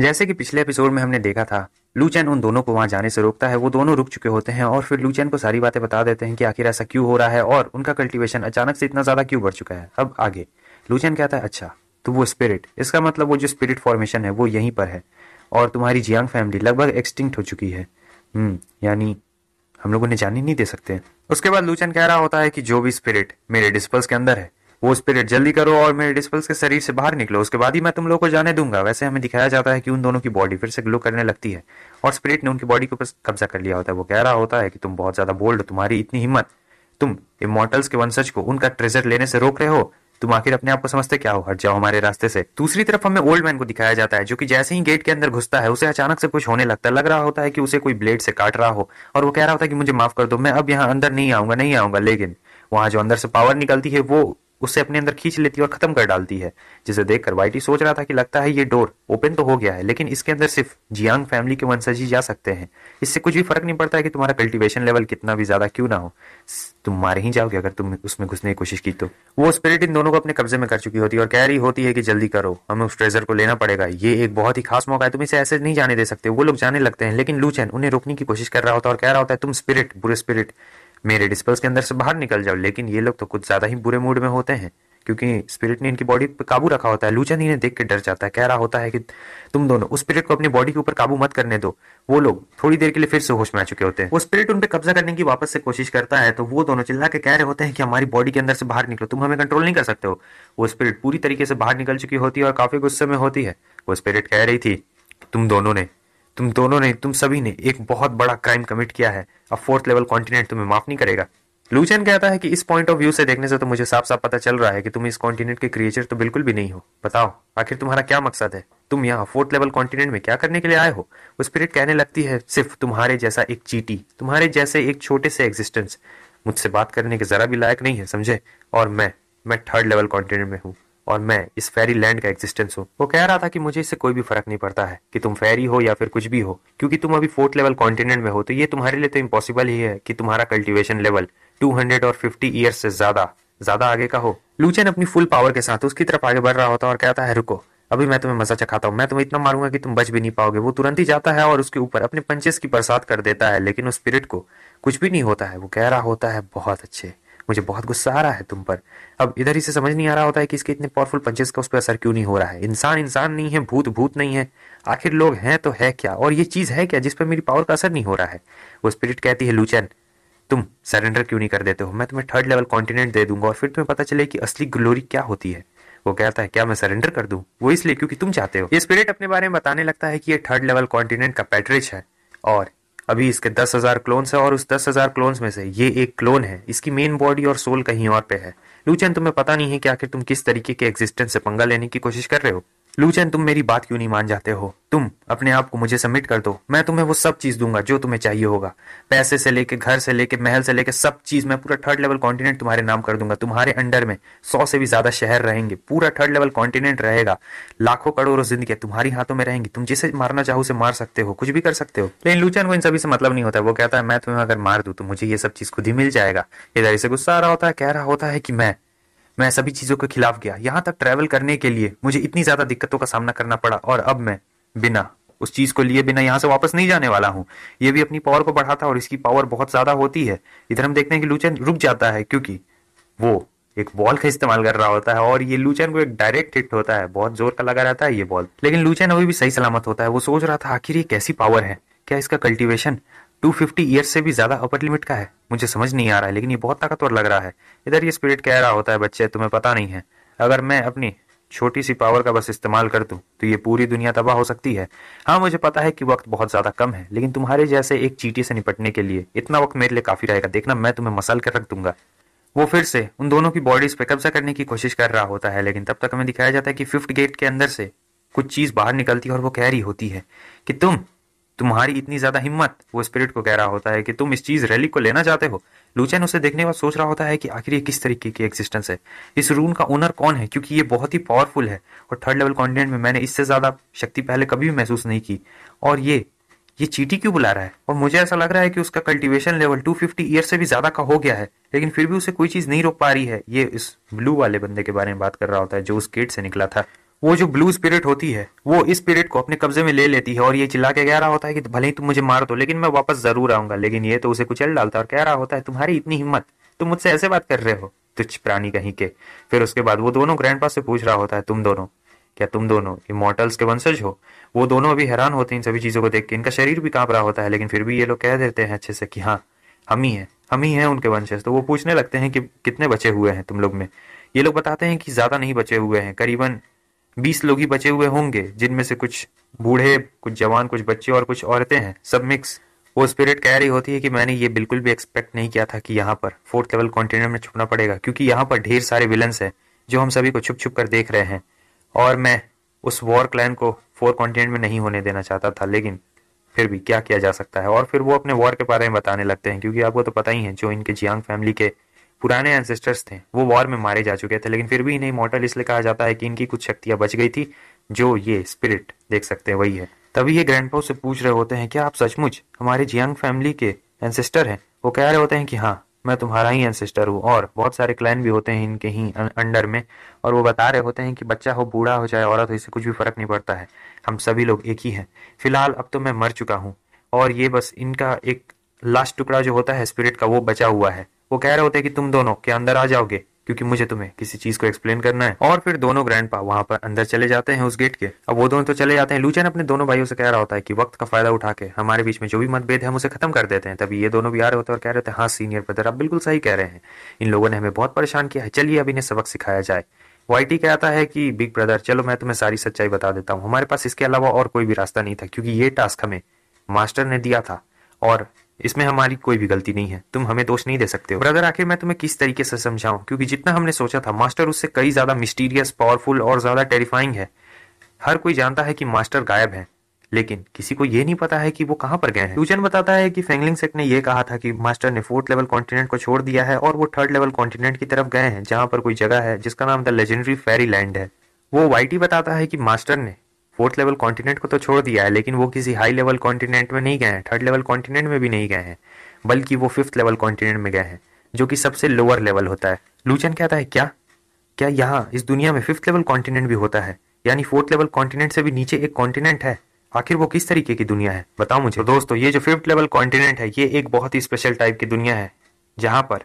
जैसे कि पिछले एपिसोड में हमने देखा था लूचैन उन दोनों को वहां जाने से रोकता है वो दोनों रुक चुके होते हैं और फिर लूचैन को सारी बातें बता देते हैं कि आखिर ऐसा क्यों हो रहा है और उनका कल्टीवेशन अचानक से इतना ज्यादा क्यों बढ़ चुका है अब आगे लूचैन कहता है अच्छा तो वो स्पिरिट इसका मतलब वो जो स्पिरिट फॉर्मेशन है वो यहीं पर है और तुम्हारी जियांग फैमिली लगभग एक्सटिंक्ट हो चुकी है हम्म, यानी हम लोग उन्हें जाने नहीं दे सकते उसके बाद लूचन कह रहा होता है कि जो भी स्पिरिट मेरे डिस्पल्स के अंदर है वो स्पिरिट जल्दी करो और मेरे डिस्पल्स के शरीर से बाहर निकलो उसके बाद ही मैं तुम लोगों को जाने दूंगा वैसे हमें दिखाया जाता है कि उन दोनों की बॉडी फिर से ग्लो करने लगती है और स्पिरिट ने उनकी बॉडी के ऊपर कब्जा कर लिया होता है वो कह रहा होता है कि तुम बहुत ज्यादा बोल्ड हो तुम्हारी इतनी हिम्मत तुम इमोटल्स के वंशज को उनका ट्रेजर लेने से रोक रहे हो तुम आखिर अपने आप को समझते क्या हो हट जाओ हमारे रास्ते से दूसरी तरफ हमें ओल्ड मैन को दिखाया जाता है जो कि जैसे ही गेट के अंदर घुसता है उसे अचानक से कुछ होने लगता है लग रहा होता है कि उसे कोई ब्लेड से काट रहा हो और वो कह रहा होता है कि मुझे माफ कर दो मैं अब यहाँ अंदर नहीं आऊंगा नहीं आऊंगा लेकिन वहां जो अंदर से पावर निकलती है वो उसे अपने अंदर खींच लेती है और खत्म कर डालती है जिसे देखकर वाइटी सोच रहा था कि लगता है ये डोर ओपन तो हो गया है लेकिन इसके अंदर सिर्फ जियांग फैमिली के वंशज ही जा सकते हैं इससे कुछ भी फर्क नहीं पड़ता है कि तुम्हारा कल्टीवेशन लेवल कितना भी ज्यादा क्यों ना हो तुम मारे ही जाओगे अगर तुम उसमें घुसने की कोशिश की तो वो स्पिरिट इन दोनों को अपने कब्जे में कर चुकी होती है और कह रही होती है कि जल्दी करो हमें उस ट्रेजर को लेना पड़ेगा ये एक बहुत ही खास मौका है तुम इसे ऐसे नहीं जाने दे सकते वो लोग जाने लगते हैं लेकिन लूचैन उन्हें रोकने की कोशिश कर रहा होता है और कह रहा होता है तुम स्पिरिट बुरे स्पिरिट मेरे डिस्पल्स के अंदर से बाहर निकल जाओ लेकिन ये लोग तो कुछ ज्यादा ही बुरे मूड में होते हैं क्योंकि स्पिरिट ने इनकी बॉडी पर काबू रखा होता है लूचन इन्हें देख के डर जाता है कह रहा होता है कि तुम दोनों उस स्पिरिट को अपनी बॉडी के ऊपर काबू मत करने दो वो लोग थोड़ी देर के लिए फिर से होश में आ चुके होते हैं वो स्पिरिट उन पर कब्जा करने की वापस से कोशिश करता है तो वो दोनों चिल्ला के कह रहे होते हैं कि हमारी बॉडी के अंदर से बाहर निकलो तुम हमें कंट्रोल नहीं कर सकते हो वो स्पिरिट पूरी तरीके से बाहर निकल चुकी होती है और काफी गुस्से में होती है वो स्पिरिट कह रही थी तुम दोनों ने तुम दोनों ने तुम सभी ने एक बहुत बड़ा क्राइम कमिट किया है अब फोर्थ लेवल कॉन्टिनेंट तुम्हें माफ नहीं करेगा लूचन कहता है कि इस पॉइंट ऑफ व्यू से देखने से तो मुझे साफ साफ पता चल रहा है कि तुम इस कॉन्टिनेंट के क्रिएचर तो बिल्कुल भी नहीं हो बताओ आखिर तुम्हारा क्या मकसद है तुम यहाँ फोर्थ लेवल कॉन्टिनेंट में क्या करने के लिए आए हो वो स्पिरिट कहने लगती है सिर्फ तुम्हारे जैसा एक चीटी तुम्हारे जैसे एक छोटे से एग्जिस्टेंस मुझसे बात करने के जरा भी लायक नहीं है समझे और मैं मैं थर्ड लेवल कॉन्टिनेंट में हूँ और मैं इस फेरी लैंड का एग्जिस्टेंस हूँ वो कह रहा था कि मुझे इससे कोई भी फर्क नहीं पड़ता है कि तुम फेरी हो या फिर कुछ भी हो क्योंकि तुम अभी फोर्थ लेवल कॉन्टिनेंट में हो तो ये तुम्हारे लिए तो इम्पॉसिबल ही है कि तुम्हारा कल्टिवेशन लेवल हंड्रेड और फिफ्टी ईयर से ज्यादा ज्यादा आगे का हो लूचन अपनी फुल पावर के साथ उसकी तरफ आगे बढ़ रहा होता और कहता है रुको अभी मैं तुम्हें मजा चखाता हूँ मैं तुम्हें इतना मारूंगा कि तुम बच भी नहीं पाओगे वो तुरंत ही जाता है और उसके ऊपर अपने पंचेस की बरसात कर देता है लेकिन उस स्पिरिट को कुछ भी नहीं होता है वो कह रहा होता है बहुत अच्छे मुझे बहुत गुस्सा आ रहा है तुम पर अब इधर ही से समझ नहीं आ रहा होता है कि इसके इतने पावरफुल पंचेस का उस पर असर क्यों नहीं हो रहा है इंसान इंसान नहीं है भूत भूत नहीं है आखिर लोग हैं तो है क्या और ये चीज़ है क्या जिस पर मेरी पावर का असर नहीं हो रहा है वो स्पिरिट कहती है लूचैन तुम सरेंडर क्यों नहीं कर देते हो मैं तुम्हें थर्ड लेवल कॉन्टिनेंट दे दूंगा और फिर तुम्हें पता चले कि असली ग्लोरी क्या होती है वो कहता है क्या मैं सरेंडर कर दूं वो इसलिए क्योंकि तुम चाहते हो ये स्पिरिट अपने बारे में बताने लगता है कि ये थर्ड लेवल कॉन्टिनेंट का पैटरिच है और अभी इसके दस हजार क्लोन्स है और उस दस हजार क्लोन्स में से ये एक क्लोन है इसकी मेन बॉडी और सोल कहीं और पे है लूचन तुम्हें पता नहीं है कि आखिर तुम किस तरीके के एग्जिस्टेंस से पंगा लेने की कोशिश कर रहे हो लूचन तुम मेरी बात क्यों नहीं मान जाते हो तुम अपने आप को मुझे सबमिट कर दो मैं तुम्हें वो सब चीज दूंगा जो तुम्हें चाहिए होगा पैसे से लेके घर से लेके महल से लेके सब चीज मैं पूरा थर्ड लेवल कॉन्टिनेंट तुम्हारे नाम कर दूंगा तुम्हारे अंडर में सौ से भी ज्यादा शहर रहेंगे पूरा थर्ड लेवल कॉन्टिनेंट रहेगा लाखों करोड़ों जिंदगी तुम्हारी हाथों में रहेंगी तुम जिसे मारना चाहो उसे मार सकते हो कुछ भी कर सकते हो लेकिन लूचन को इन सभी से मतलब नहीं होता वो कहता है मैं तुम्हें अगर मार दू तो मुझे ये सब चीज खुद ही मिल जाएगा इधर इसे गुस्सा आ रहा होता है कह रहा होता है कि मैं मैं सभी चीज़ों के खिलाफ गया यहां तक ट्रैवल करने के लिए मुझे इतनी ज़्यादा दिक्कतों का सामना करना पड़ा और अब मैं बिना उस चीज़ को लिए बिना यहां से वापस नहीं जाने वाला हूं ये भी अपनी पावर को बढ़ाता और इसकी पावर बहुत ज़्यादा होती है इधर हम देखते हैं कि लूचन रुक जाता है क्योंकि वो एक बॉल का इस्तेमाल कर रहा होता है और ये लूचन को एक डायरेक्ट हिट होता है बहुत जोर का लगा रहता है ये बॉल लेकिन लूचन अभी भी सही सलामत होता है वो सोच रहा था आखिर ये कैसी पावर है क्या इसका कल्टीवेशन 250 ईयर से भी ज्यादा अपर लिमिट का है मुझे समझ नहीं आ रहा है लेकिन ये बहुत ताकतवर लग रहा है इधर ये स्पिरिट कह रहा होता है बच्चे तुम्हें पता नहीं है अगर मैं अपनी छोटी सी पावर का बस इस्तेमाल कर दूं तो ये पूरी दुनिया तबाह हो सकती है हाँ मुझे पता है कि वक्त बहुत ज्यादा कम है लेकिन तुम्हारे जैसे एक चीटी से निपटने के लिए इतना वक्त मेरे लिए काफी रहेगा देखना मैं तुम्हें मसल कर रख दूंगा वो फिर से उन दोनों की बॉडीज पे कब्जा करने की कोशिश कर रहा होता है लेकिन तब तक हमें दिखाया जाता है कि फिफ्थ गेट के अंदर से कुछ चीज बाहर निकलती है और वो कह रही होती है कि तुम तुम्हारी इतनी ज्यादा हिम्मत वो स्पिरिट को कह रहा होता है कि तुम इस चीज रैली को लेना चाहते हो लूचैन उसे देखने के सोच रहा होता है कि आखिर ये किस तरीके की एग्जिस्टेंस है इस रून का ओनर कौन है क्योंकि ये बहुत ही पावरफुल है और थर्ड लेवल कॉन्टिनेंट में मैंने इससे ज्यादा शक्ति पहले कभी भी महसूस नहीं की और ये ये चीटी क्यों बुला रहा है और मुझे ऐसा लग रहा है कि उसका कल्टीवेशन लेवल 250 फिफ्टी ईयर से भी ज्यादा का हो गया है लेकिन फिर भी उसे कोई चीज नहीं रोक पा रही है ये इस ब्लू वाले बंदे के बारे में बात कर रहा होता है जो उस गेट से निकला था वो जो ब्लू स्पिरिट होती है वो इस स्पिरिट को अपने कब्जे में ले लेती है और ये चिल्ला के कह रहा होता है कि भले ही तुम मुझे मार दो लेकिन मैं वापस जरूर आऊंगा लेकिन ये तो उसे कुचल डालता है और कह रहा होता है तुम्हारी इतनी हिम्मत तुम मुझसे ऐसे बात कर रहे हो तुच्छ प्राणी कहीं के फिर उसके बाद वो दोनों ग्रैंड से पूछ रहा होता है तुम दोनों क्या तुम दोनों इमोटल्स के वंशज हो वो दोनों अभी हैरान होते हैं इन सभी चीज़ों को देख के इनका शरीर भी कांप रहा होता है लेकिन फिर भी ये लोग कह देते हैं अच्छे से कि हाँ हम ही हैं हम ही हैं उनके वंशज तो वो पूछने लगते हैं कि कितने बचे हुए हैं तुम लोग में ये लोग बताते हैं कि ज़्यादा नहीं बचे हुए हैं करीबन बीस लोग ही बचे हुए होंगे जिनमें से कुछ बूढ़े कुछ जवान कुछ बच्चे और कुछ औरतें हैं सब मिक्स वो स्पिरिट कह रही होती है कि मैंने ये बिल्कुल भी एक्सपेक्ट नहीं किया था कि यहाँ पर फोर्थ लेवल कॉन्टिनेंट में छुपना पड़ेगा क्योंकि यहाँ पर ढेर सारे विलन्स हैं जो हम सभी को छुप छुप कर देख रहे हैं और मैं उस वॉर क्लैन को फोर कॉन्टिनेंट में नहीं होने देना चाहता था लेकिन फिर भी क्या किया जा सकता है और फिर वो अपने वॉर के बारे में बताने लगते हैं क्योंकि आपको तो पता ही है जो इनके जियांग फैमिली के पुराने एंसेस्टर्स थे वो वॉर में मारे जा चुके थे लेकिन फिर भी इन्हें इमोर्टल इसलिए कहा जाता है कि इनकी कुछ शक्तियां बच गई थी जो ये स्पिरिट देख सकते हैं वही है तभी ये ग्रैंड से पूछ रहे होते हैं क्या आप सचमुच हमारे जियांग फैमिली के एंसेस्टर हैं वो कह रहे होते हैं कि हाँ मैं तुम्हारा ही एंसेस्टर हूँ और बहुत सारे क्लैन भी होते हैं इनके ही अंडर में और वो बता रहे होते हैं कि बच्चा हो बूढ़ा हो चाहे औरत हो इससे कुछ भी फर्क नहीं पड़ता है हम सभी लोग एक ही हैं फिलहाल अब तो मैं मर चुका हूँ और ये बस इनका एक लास्ट टुकड़ा जो होता है स्पिरिट का वो बचा हुआ है वो कह रहे होते कि तुम दोनों के अंदर आ जाओगे क्योंकि मुझे तुम्हें किसी चीज को एक्सप्लेन करना है और फिर दोनों ग्रैंड पा वहां पर अंदर चले जाते हैं उस गेट के अब वो दोनों तो चले जाते हैं लूचन अपने दोनों भाइयों से कह रहा होता है कि वक्त का फायदा उठा के हमारे बीच में जो भी मतभेद है हम उसे खत्म कर देते हैं तभी ये दोनों भी आ रहे होते हैं और कह रहे थे हाँ सीनियर ब्रदर आप बिल्कुल सही कह रहे हैं इन लोगों ने हमें बहुत परेशान किया है चलिए अब इन्हें सबक सिखाया जाए वाईटी कहता है कि बिग ब्रदर चलो मैं तुम्हें सारी सच्चाई बता देता हूँ हमारे पास इसके अलावा और कोई भी रास्ता नहीं था क्योंकि ये टास्क हमें मास्टर ने दिया था और इसमें हमारी कोई भी गलती नहीं है तुम हमें दोष नहीं दे सकते हो ब्रदर आखिर मैं तुम्हें किस तरीके से समझाऊं क्योंकि जितना हमने सोचा था मास्टर उससे कई ज्यादा मिस्टीरियस पावरफुल और ज्यादा टेरिफाइंग है हर कोई जानता है कि मास्टर गायब है लेकिन किसी को यह नहीं पता है कि वो कहां पर गए हैं ट्यूजन बताता है कि फेंगलिंग सेक ने यह कहा था कि मास्टर ने फोर्थ लेवल कॉन्टिनेंट को छोड़ दिया है और वो थर्ड लेवल कॉन्टिनेंट की तरफ गए हैं जहां पर कोई जगह है जिसका नाम द लेजेंडरी फेरी लैंड है वो वाइटी बताता है कि मास्टर ने फोर्थ लेवल कॉन्टिनेंट को तो छोड़ दिया है लेकिन वो किसी हाई लेवल कॉन्टिनेंट में नहीं गए हैं थर्ड लेवल कॉन्टिनेंट में भी नहीं गए हैं बल्कि वो फिफ्थ लेवल कॉन्टिनेंट में गए हैं जो कि सबसे लोअर लेवल होता है लूचन कहता है क्या क्या यहाँ इस दुनिया में फिफ्थ लेवल कॉन्टिनेंट भी होता है यानी फोर्थ लेवल कॉन्टिनेंट से भी नीचे एक कॉन्टिनेंट है आखिर वो किस तरीके की दुनिया है बताओ मुझे तो दोस्तों ये जो फिफ्थ लेवल कॉन्टिनेंट है ये एक बहुत ही स्पेशल टाइप की दुनिया है जहाँ पर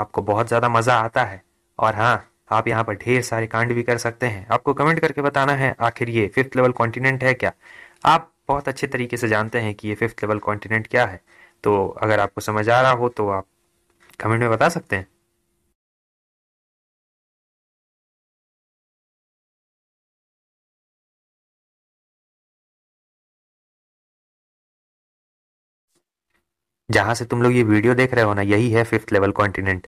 आपको बहुत ज़्यादा मज़ा आता है और हाँ आप यहाँ पर ढेर सारे कांड भी कर सकते हैं आपको कमेंट करके बताना है आखिर ये फिफ्थ लेवल कॉन्टिनेंट है क्या आप बहुत अच्छे तरीके से जानते हैं कि ये फिफ्थ लेवल कॉन्टिनेंट क्या है तो अगर आपको समझ आ रहा हो तो आप कमेंट में बता सकते हैं जहां से तुम लोग ये वीडियो देख रहे हो ना यही है फिफ्थ लेवल कॉन्टिनेंट